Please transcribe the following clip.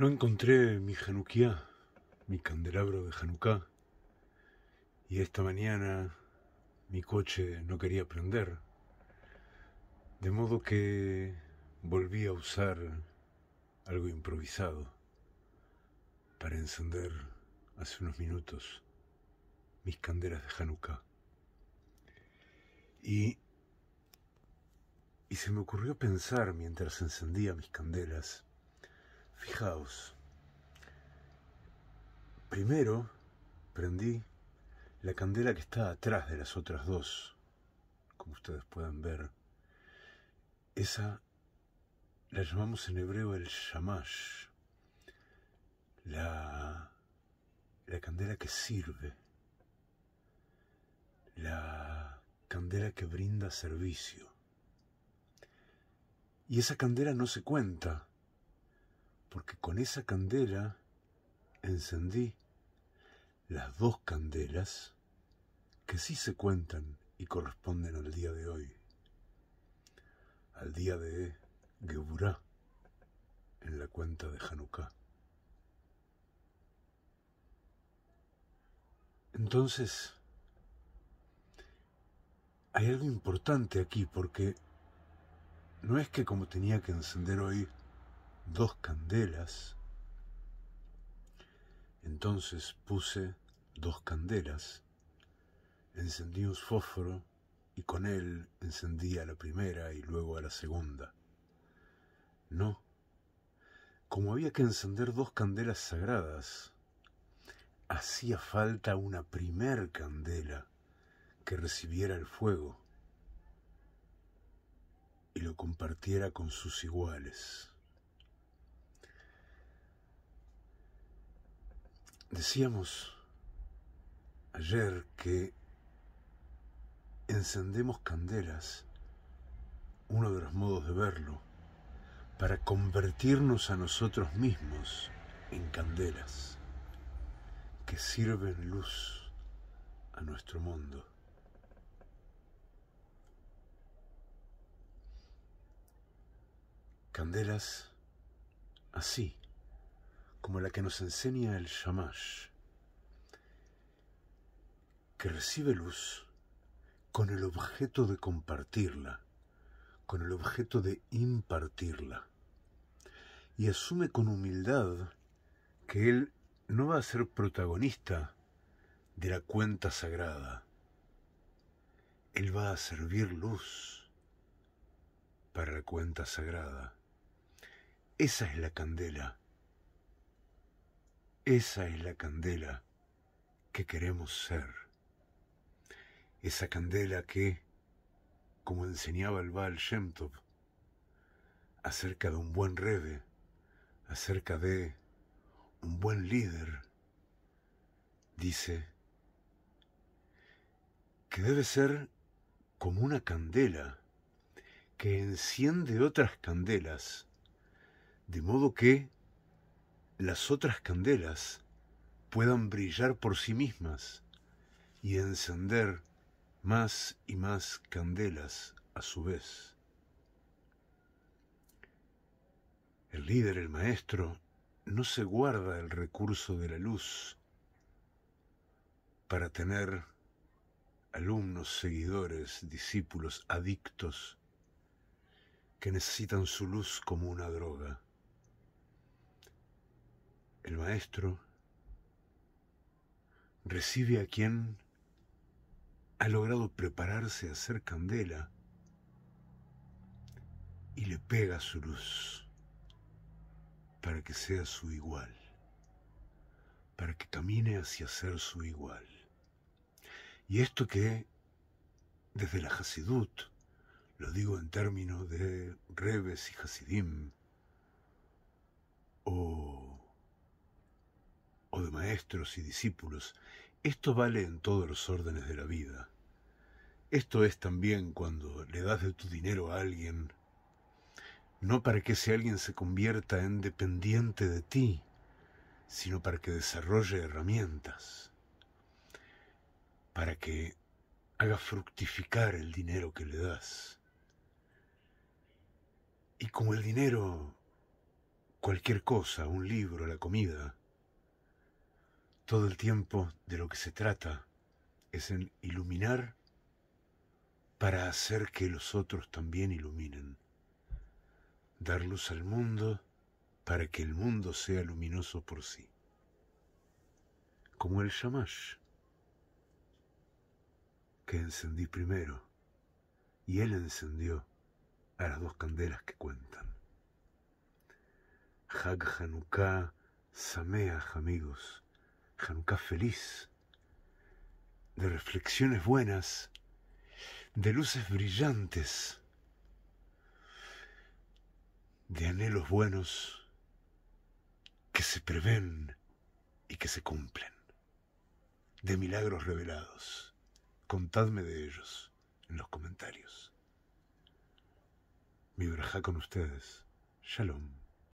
No encontré mi Januquía, mi candelabro de Janucá, y esta mañana mi coche no quería prender, de modo que volví a usar algo improvisado para encender hace unos minutos mis candelas de Hanukkah. Y, y se me ocurrió pensar mientras encendía mis candelas Fijaos, primero prendí la candela que está atrás de las otras dos, como ustedes pueden ver. Esa la llamamos en hebreo el shamash, la, la candela que sirve, la candela que brinda servicio. Y esa candela no se cuenta porque con esa candela encendí las dos candelas que sí se cuentan y corresponden al día de hoy, al día de Geburá, en la cuenta de Hanukkah. Entonces, hay algo importante aquí, porque no es que como tenía que encender hoy dos candelas. Entonces puse dos candelas, encendí un fósforo y con él encendí a la primera y luego a la segunda. No, como había que encender dos candelas sagradas, hacía falta una primer candela que recibiera el fuego y lo compartiera con sus iguales. Decíamos ayer que encendemos candelas, uno de los modos de verlo, para convertirnos a nosotros mismos en candelas que sirven luz a nuestro mundo. Candelas así como la que nos enseña el Shamash, que recibe luz con el objeto de compartirla, con el objeto de impartirla, y asume con humildad que él no va a ser protagonista de la cuenta sagrada, él va a servir luz para la cuenta sagrada. Esa es la candela esa es la candela que queremos ser. Esa candela que, como enseñaba el Baal Shem acerca de un buen rebe, acerca de un buen líder, dice que debe ser como una candela que enciende otras candelas, de modo que las otras candelas puedan brillar por sí mismas y encender más y más candelas a su vez. El líder, el maestro, no se guarda el recurso de la luz para tener alumnos, seguidores, discípulos, adictos, que necesitan su luz como una droga. El maestro recibe a quien ha logrado prepararse a ser candela y le pega su luz para que sea su igual, para que camine hacia ser su igual. Y esto que desde la Hasidut, lo digo en términos de Rebes y Hasidim, de maestros y discípulos, esto vale en todos los órdenes de la vida. Esto es también cuando le das de tu dinero a alguien, no para que ese alguien se convierta en dependiente de ti, sino para que desarrolle herramientas, para que haga fructificar el dinero que le das. Y como el dinero, cualquier cosa, un libro, la comida, todo el tiempo de lo que se trata es en iluminar para hacer que los otros también iluminen. Dar luz al mundo para que el mundo sea luminoso por sí. Como el shamash, que encendí primero, y él encendió a las dos candelas que cuentan. Hag Hanukkah Sameach, amigos. Hanukkah feliz, de reflexiones buenas, de luces brillantes, de anhelos buenos que se prevén y que se cumplen, de milagros revelados. Contadme de ellos en los comentarios. Mi con ustedes. Shalom.